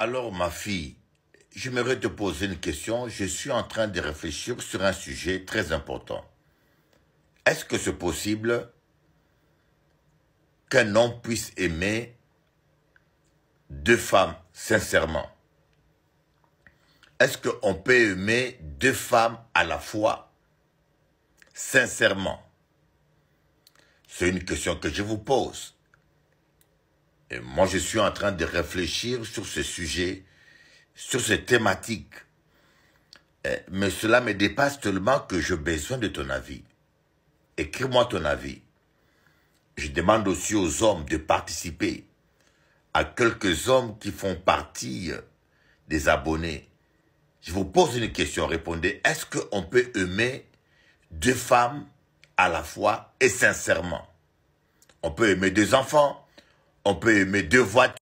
Alors ma fille, j'aimerais te poser une question. Je suis en train de réfléchir sur un sujet très important. Est-ce que c'est possible qu'un homme puisse aimer deux femmes sincèrement Est-ce qu'on peut aimer deux femmes à la fois sincèrement C'est une question que je vous pose moi, je suis en train de réfléchir sur ce sujet, sur cette thématique. Mais cela me dépasse tellement que j'ai besoin de ton avis. Écris-moi ton avis. Je demande aussi aux hommes de participer, à quelques hommes qui font partie des abonnés. Je vous pose une question, répondez. Est-ce qu'on peut aimer deux femmes à la fois et sincèrement On peut aimer deux enfants, on peut aimer deux voitures